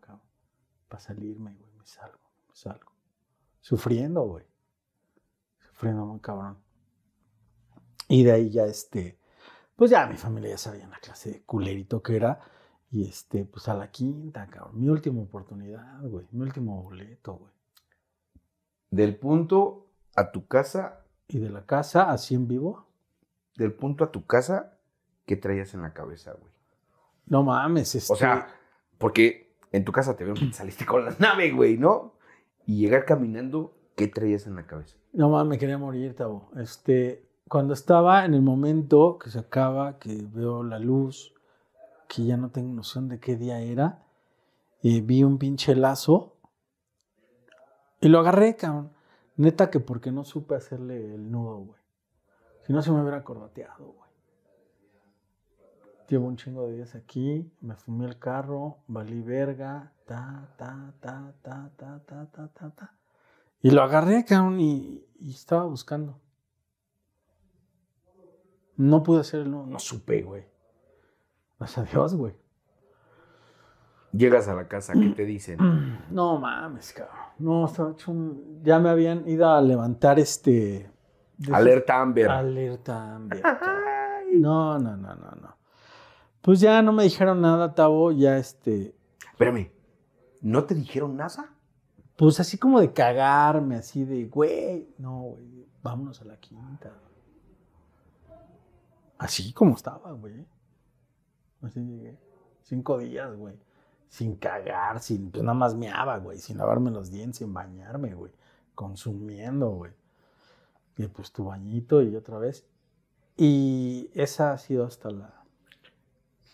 para salirme, güey, me salgo, me salgo sufriendo, güey. Sufriendo muy cabrón. Y de ahí ya este, pues ya mi familia ya sabía en la clase de culerito que era. Y este, pues a la quinta, cabrón. Mi última oportunidad, güey. Mi último boleto, güey. Del punto a tu casa. Y de la casa así en vivo. Del punto a tu casa, ¿qué traías en la cabeza, güey? No mames, este... O sea, este porque en tu casa te vieron que saliste con la nave, güey, ¿no? y llegar caminando, ¿qué traías en la cabeza? No mames, me quería morir, Tavo. Este, cuando estaba en el momento que se acaba, que veo la luz, que ya no tengo noción de qué día era, eh, vi un pinche lazo y lo agarré, cabrón. Neta que porque no supe hacerle el nudo, güey. Si no se me hubiera corbateado, güey. Llevo un chingo de días aquí, me fumé el carro, valí verga, ta, ta, ta, ta, ta, ta, ta, ta, ta. Y lo agarré, cabrón, y, y estaba buscando. No pude hacerlo, no supe, güey. Gracias a Dios, güey. Llegas a la casa, ¿qué te dicen? No mames, cabrón. No, estaba hecho un... ya me habían ido a levantar este. Alerta Amber. Alerta Amber. No, no, no, no, no. Pues ya no me dijeron nada, Tavo, ya este... Espérame, ¿no te dijeron nada? Pues así como de cagarme, así de, güey, no, güey, vámonos a la quinta. Así como estaba, güey. Así llegué. Cinco días, güey. Sin cagar, sin, pues nada más meaba, güey, sin lavarme los dientes, sin bañarme, güey. Consumiendo, güey. Y pues tu bañito y otra vez. Y esa ha sido hasta la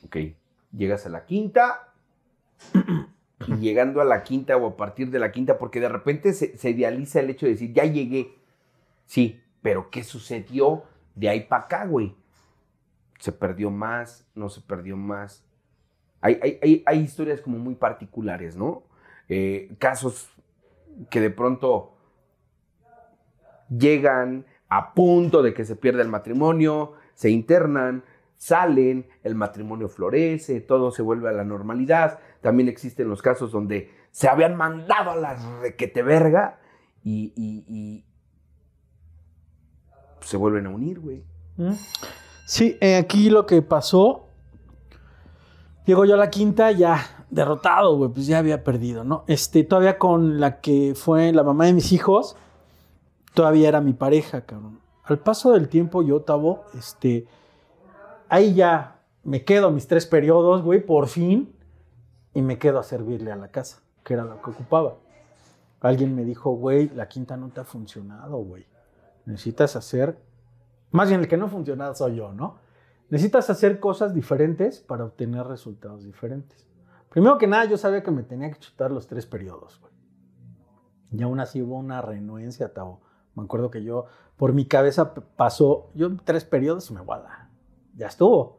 Ok. Llegas a la quinta y llegando a la quinta o a partir de la quinta, porque de repente se, idealiza el hecho de decir, ya llegué. Sí, pero ¿qué sucedió de ahí para acá, güey? ¿Se perdió más? ¿No se perdió más? Hay, hay, historias como muy particulares, ¿no? Eh, casos que de pronto llegan a punto de que se pierda el matrimonio, se internan, salen, el matrimonio florece, todo se vuelve a la normalidad. También existen los casos donde se habían mandado a la requete verga y, se vuelven a unir, güey. Mm. Sí, eh, aquí lo que pasó, llego yo a la quinta ya derrotado, güey, pues ya había perdido, ¿no? Este, todavía con la que fue la mamá de mis hijos, todavía era mi pareja, cabrón. Al paso del tiempo yo, estaba... este, ahí ya me quedo mis tres periodos, güey, por fin, y me quedo a servirle a la casa, que era lo que ocupaba. Alguien me dijo, güey, la quinta no te ha funcionado, güey. Necesitas hacer, más bien el que no ha funcionado soy yo, ¿no? Necesitas hacer cosas diferentes para obtener resultados diferentes. Primero que nada, yo sabía que me tenía que chutar los tres periodos, güey. Y aún así hubo una renuencia, Tavo. Me acuerdo que yo, por mi cabeza pasó, yo tres periodos me voy a dar ya estuvo.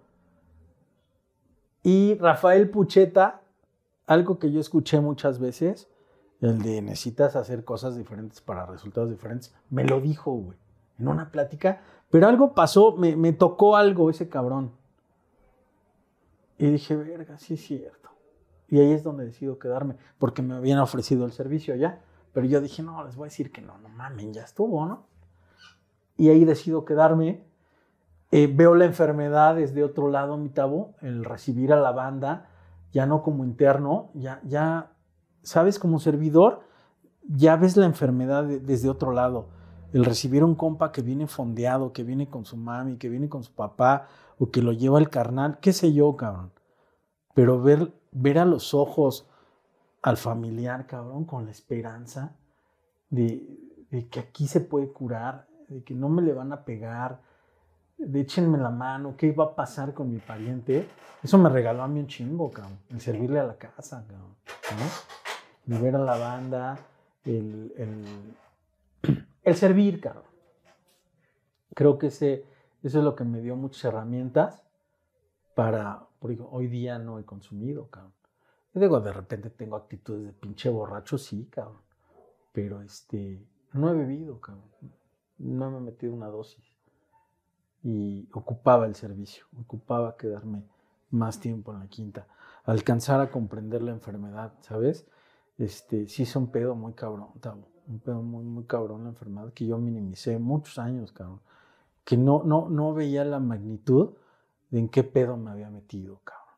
Y Rafael Pucheta, algo que yo escuché muchas veces, el de necesitas hacer cosas diferentes para resultados diferentes, me lo dijo, güey, en una plática, pero algo pasó, me, me tocó algo ese cabrón. Y dije, verga, sí es cierto. Y ahí es donde decido quedarme, porque me habían ofrecido el servicio ya. Pero yo dije, no, les voy a decir que no, no mamen, ya estuvo, ¿no? Y ahí decido quedarme eh, veo la enfermedad desde otro lado, mi tabo, el recibir a la banda, ya no como interno, ya, ya, sabes, como servidor, ya ves la enfermedad desde otro lado. El recibir un compa que viene fondeado, que viene con su mami, que viene con su papá, o que lo lleva el carnal, qué sé yo, cabrón. Pero ver, ver a los ojos al familiar, cabrón, con la esperanza de, de que aquí se puede curar, de que no me le van a pegar, de la mano, ¿qué iba a pasar con mi pariente? Eso me regaló a mí un chingo, cabrón. El servirle a la casa, cabrón. ¿no? El ver a la banda, el, el, servir, cabrón. Creo que ese, eso es lo que me dio muchas herramientas para, por hoy día no he consumido, cabrón. digo, de repente tengo actitudes de pinche borracho, sí, cabrón. Pero este, no he bebido, cabrón. No me he metido una dosis y ocupaba el servicio, ocupaba quedarme más tiempo en la quinta, alcanzar a comprender la enfermedad, ¿sabes? Este, sí es un pedo muy cabrón, tabo, un pedo muy, muy cabrón la enfermedad que yo minimicé muchos años, cabrón, que no, no, no veía la magnitud de en qué pedo me había metido, cabrón,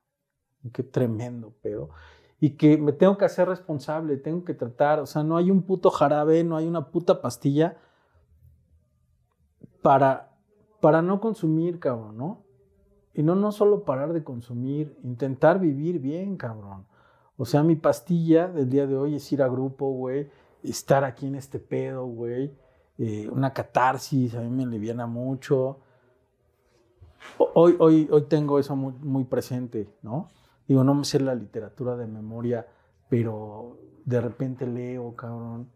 en qué tremendo pedo, y que me tengo que hacer responsable, tengo que tratar, o sea, no hay un puto jarabe, no hay una puta pastilla para para no consumir, cabrón, ¿no? Y no, no solo parar de consumir, intentar vivir bien, cabrón. O sea, mi pastilla del día de hoy es ir a grupo, güey, estar aquí en este pedo, güey. Eh, una catarsis, a mí me aliviana mucho. Hoy, hoy, hoy tengo eso muy, muy presente, ¿no? Digo, no me sé la literatura de memoria, pero de repente leo, cabrón.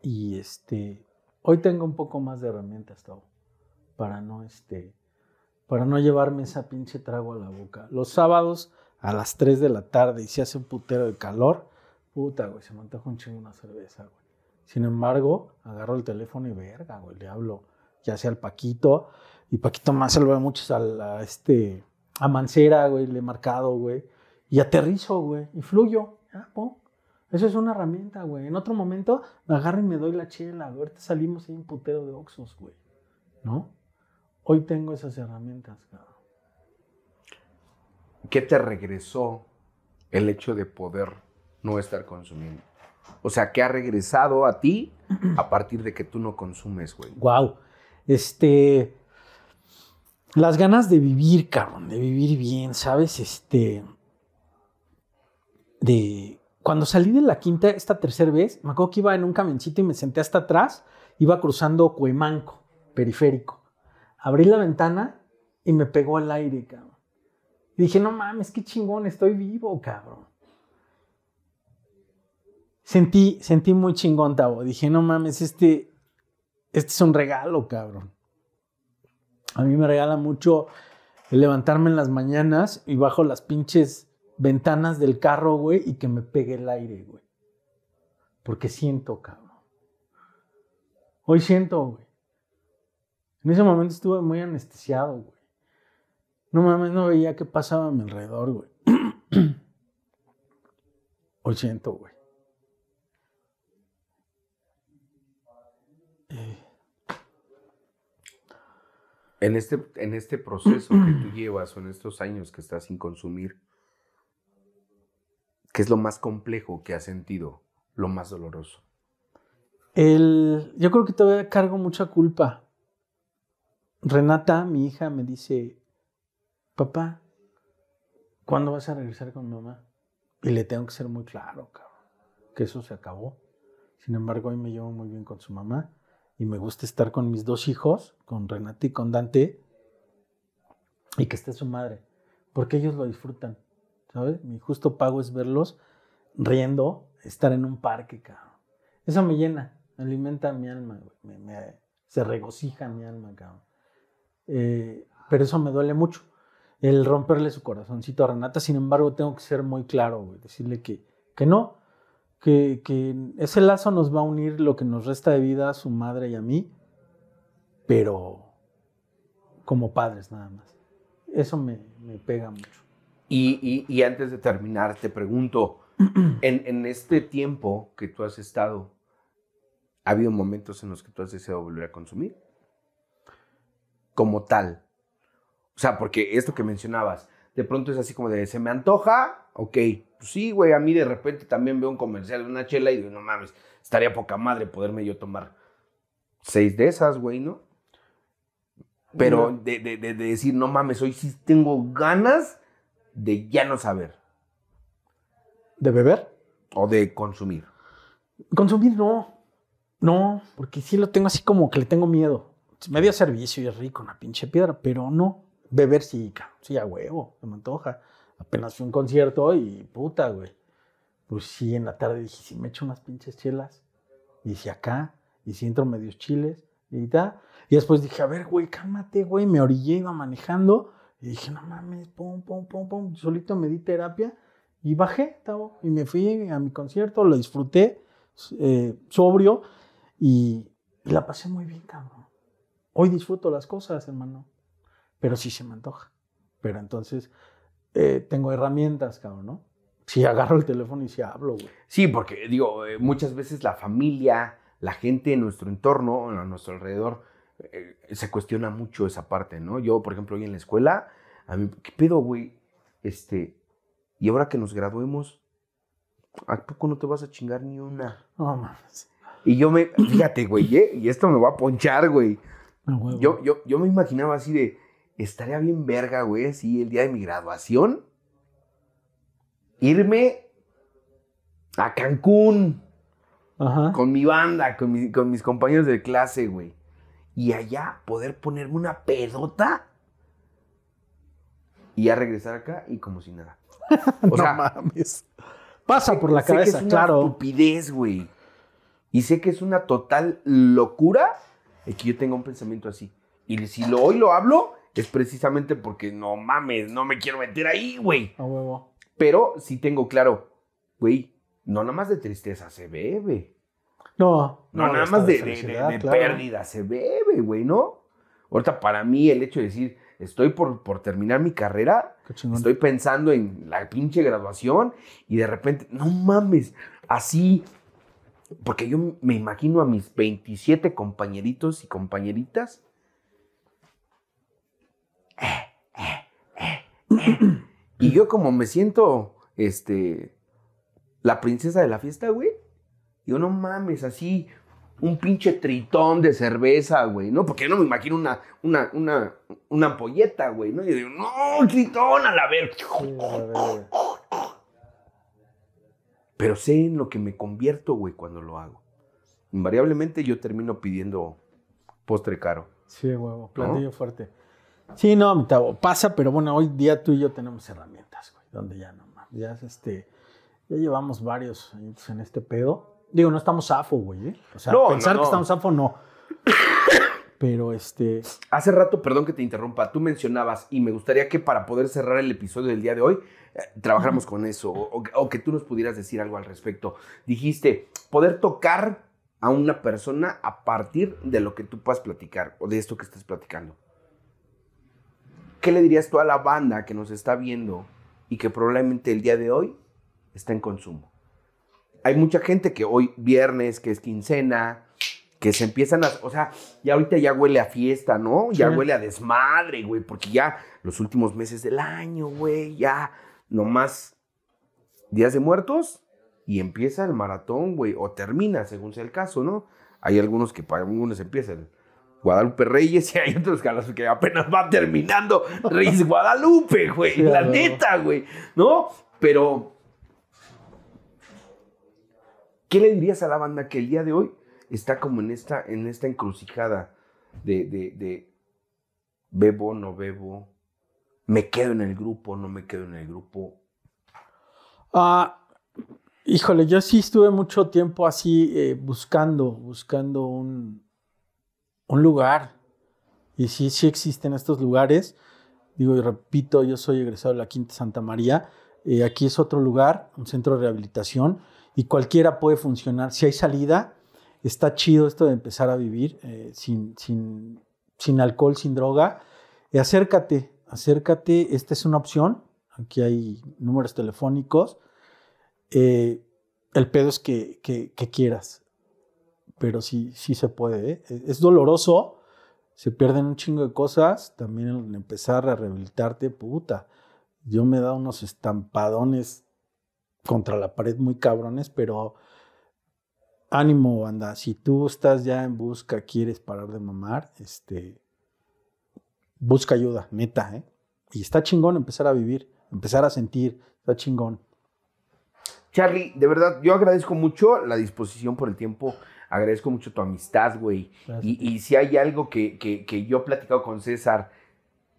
Y este, Hoy tengo un poco más de herramientas, tío, para no este, para no llevarme esa pinche trago a la boca. Los sábados a las 3 de la tarde y si hace un putero de calor, puta, güey, se me antoja un chingo una cerveza, güey. Sin embargo, agarro el teléfono y verga, güey, le hablo ya sea al Paquito, y Paquito más se lo ve mucho a, este, a Mancera, güey, le he marcado, güey, y aterrizo, güey, y fluyo, ah, po, eso es una herramienta, güey. En otro momento me agarro y me doy la chela. Ahorita salimos ahí un putero de oxos, güey. ¿No? Hoy tengo esas herramientas, cabrón. ¿Qué te regresó el hecho de poder no estar consumiendo? O sea, ¿qué ha regresado a ti a partir de que tú no consumes, güey? Wow. Este. Las ganas de vivir, cabrón, de vivir bien, ¿sabes? Este. De cuando salí de la quinta esta tercera vez, me acuerdo que iba en un camioncito y me senté hasta atrás, iba cruzando Cuemanco, periférico. Abrí la ventana y me pegó el aire, cabrón. Y dije, no mames, qué chingón, estoy vivo, cabrón. Sentí, sentí muy chingón, Tavo. Dije, no mames, este, este es un regalo, cabrón. A mí me regala mucho levantarme en las mañanas y bajo las pinches ventanas del carro, güey, y que me pegue el aire, güey. Porque siento, cabrón. Hoy siento, güey. En ese momento estuve muy anestesiado, güey. No mames, no veía qué pasaba a mi alrededor, güey. Hoy siento, güey. Eh. En este, en este proceso que tú llevas o en estos años que estás sin consumir, es lo más complejo que has sentido? Lo más doloroso. El, yo creo que todavía cargo mucha culpa. Renata, mi hija, me dice, papá, ¿cuándo vas a regresar con mamá? Y le tengo que ser muy claro, que eso se acabó. Sin embargo, hoy me llevo muy bien con su mamá y me gusta estar con mis dos hijos, con Renata y con Dante, y que esté su madre, porque ellos lo disfrutan. ¿sabes? Mi justo pago es verlos riendo, estar en un parque, cabrón. Eso me llena, alimenta mi alma, se regocija mi alma, cabrón. Eh, pero eso me duele mucho, el romperle su corazoncito a Renata. Sin embargo, tengo que ser muy claro, güey, decirle que, que no, que, ese lazo nos va a unir lo que nos resta de vida a su madre y a mí, pero como padres nada más. Eso me pega mucho. Y, antes de terminar, te pregunto, en, este tiempo que tú has estado, ¿ha habido momentos en los que tú has deseado volver a consumir? Como tal. O sea, porque esto que mencionabas, de pronto es así como de, ¿se me antoja? Ok, pues sí, güey, a mí de repente también veo un comercial de una chela y digo, no mames, estaría poca madre poderme yo tomar seis de esas, güey, ¿no? Pero De, de, decir, no mames, hoy sí tengo ganas de ya no saber? ¿De beber? ¿O de consumir? Consumir no. No, porque sí lo tengo así como que le tengo miedo. Medio servicio y es rico una pinche piedra, pero no. Beber sí, sí, a huevo, se me antoja. Apenas fui a un concierto y puta, güey. Pues sí, en la tarde dije, si me echo unas pinches chelas, y si acá, y si entro medios chiles, y tal. Y después dije, a ver, güey, cálmate, güey. Me orillé, iba manejando y dije, no mames, pum, pum, pum, pum. Solito me di terapia y bajé, Tavo. y me fui a mi concierto, lo disfruté eh, sobrio y, la pasé muy bien, cabrón. Hoy disfruto las cosas, hermano, pero sí se me antoja. Pero entonces eh, tengo herramientas, cabrón, ¿no? Si agarro el teléfono y si hablo, güey. Sí, porque digo, eh, muchas veces la familia, la gente en nuestro entorno, a nuestro alrededor, eh, se cuestiona mucho esa parte, ¿no? Yo, por ejemplo, hoy en la escuela, a mí, ¿qué pedo, güey? Este, y ahora que nos graduemos, ¿a poco no te vas a chingar ni una? Y yo me, fíjate, güey, ¿eh? y esto me va a ponchar, güey. Yo, yo, yo me imaginaba así de, estaría bien verga, güey, así el día de mi graduación, irme a Cancún. Con mi banda, con mis compañeros de clase, güey y allá poder ponerme una pedota y ya regresar acá y como si nada. no mames. Pasa por la cabeza, claro es una estupidez, güey. Y sé que es una total locura que yo tenga un pensamiento así. Y si lo, hoy lo hablo, es precisamente porque no mames, no me quiero meter ahí, güey. A huevo. Pero sí tengo claro, güey, no nada más de tristeza se bebe. No, no, nada más de, pérdida se bebe, güey, ¿no? Ahorita para mí el hecho de decir, estoy por, terminar mi carrera, estoy pensando en la pinche graduación y de repente, no mames, así, porque yo me imagino a mis 27 compañeritos y compañeritas. y yo como me siento, este, la princesa de la fiesta, güey. Yo no mames, así, un pinche tritón de cerveza, güey, ¿no? Porque yo no me imagino una, una, una, una ampolleta, güey, ¿no? Y yo digo, no, tritón, a la verga. Pero sé en lo que me convierto, güey, cuando lo hago. Invariablemente yo termino pidiendo postre caro. Sí, huevo, platillo fuerte. Sí, no, pasa, pero bueno, hoy día tú y yo tenemos herramientas, güey, donde ya no más, ya este, ya llevamos varios años en este pedo Digo, no estamos afo, güey. ¿eh? O sea, pensar que estamos afo, no. Pero este. Hace rato, perdón que te interrumpa, tú mencionabas, y me gustaría que para poder cerrar el episodio del día de hoy, eh, trabajáramos con eso, o, o, que tú nos pudieras decir algo al respecto. Dijiste, poder tocar a una persona a partir de lo que tú puedas platicar, o de esto que estás platicando. ¿Qué le dirías tú a la banda que nos está viendo y que probablemente el día de hoy está en consumo? hay mucha gente que hoy viernes, que es quincena, que se empiezan a, o sea, ya ahorita ya huele a fiesta, ¿no? Ya huele a desmadre, güey, porque ya los últimos meses del año, güey, ya nomás días de muertos y empieza el maratón, güey, o termina, según sea el caso, ¿no? Hay algunos que para algunos empiezan. Guadalupe Reyes y hay otros que apenas van terminando Reyes Guadalupe, güey, la neta, güey, ¿no? Pero ¿Qué le dirías a la banda que el día de hoy está como en esta, en esta encrucijada de, bebo, no bebo, me quedo en el grupo, no me quedo en el grupo? Ah, híjole, yo sí estuve mucho tiempo así eh, buscando, buscando un, lugar. Y sí, sí existen estos lugares. Digo, y repito, yo soy egresado de la Quinta Santa María. Eh, aquí es otro lugar, un centro de rehabilitación y cualquiera puede funcionar. Si hay salida, está chido esto de empezar a vivir eh, sin, sin, sin, alcohol, sin droga. acércate, acércate, esta es una opción. Aquí hay números telefónicos. Eh, el pedo es que, quieras, pero sí, sí se puede. ¿eh? Es doloroso, se pierden un chingo de cosas. También empezar a rehabilitarte, puta. Yo me he dado unos estampadones contra la pared muy cabrones, pero ánimo, banda. Si tú estás ya en busca, quieres parar de mamar, este, busca ayuda, neta, ¿eh? Y está chingón empezar a vivir, empezar a sentir, está chingón. Charlie, de verdad, yo agradezco mucho la disposición por el tiempo, agradezco mucho tu amistad, güey. Y, y, si hay algo que, que, que yo he platicado con César,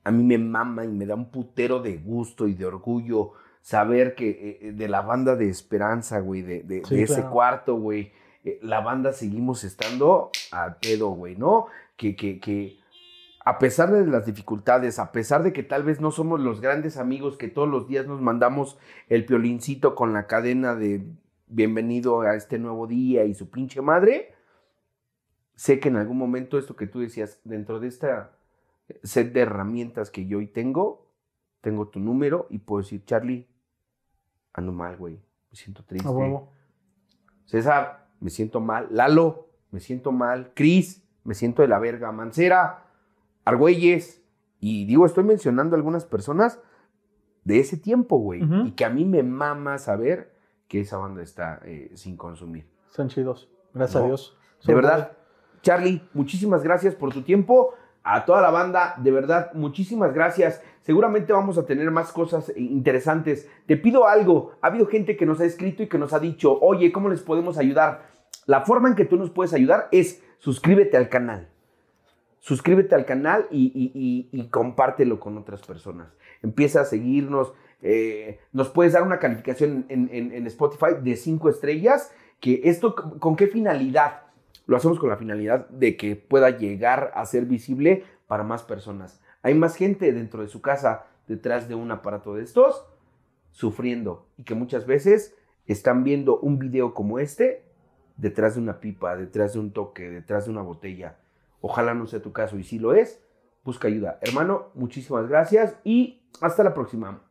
a mí me mama y me da un putero de gusto y de orgullo saber que eh, eh, de la banda de Esperanza, güey, de, ese cuarto, güey, eh, la banda seguimos estando a pedo, güey, ¿no? Que, que, que a pesar de las dificultades, a pesar de que tal vez no somos los grandes amigos que todos los días nos mandamos el piolincito con la cadena de bienvenido a este nuevo día y su pinche madre, sé que en algún momento esto que tú decías, dentro de esta set de herramientas que yo hoy tengo, tengo tu número y puedo decir, Charlie, ando mal, güey, me siento triste. César, me siento mal. Lalo, me siento mal. Cris, me siento de la verga. Mancera, Argüelles. Y digo, estoy mencionando algunas personas de ese tiempo, güey. Y que a mí me mama saber que esa banda está eh, sin consumir. Son chidos. Gracias a Dios. de verdad. Charlie, muchísimas gracias por tu tiempo a toda la banda, de verdad, muchísimas gracias. Seguramente vamos a tener más cosas interesantes. Te pido algo. Ha habido gente que nos ha escrito y que nos ha dicho, oye, ¿cómo les podemos ayudar? La forma en que tú nos puedes ayudar es suscríbete al canal. Suscríbete al canal y, compártelo con otras personas. Empieza a seguirnos. Eh, nos puedes dar una calificación en, Spotify de 5 estrellas. Que esto, ¿Con qué finalidad? Lo hacemos con la finalidad de que pueda llegar a ser visible para más personas. Hay más gente dentro de su casa, detrás de un aparato de estos, sufriendo y que muchas veces están viendo un video como este detrás de una pipa, detrás de un toque, detrás de una botella. Ojalá no sea tu caso y si lo es, busca ayuda. Hermano, muchísimas gracias y hasta la próxima.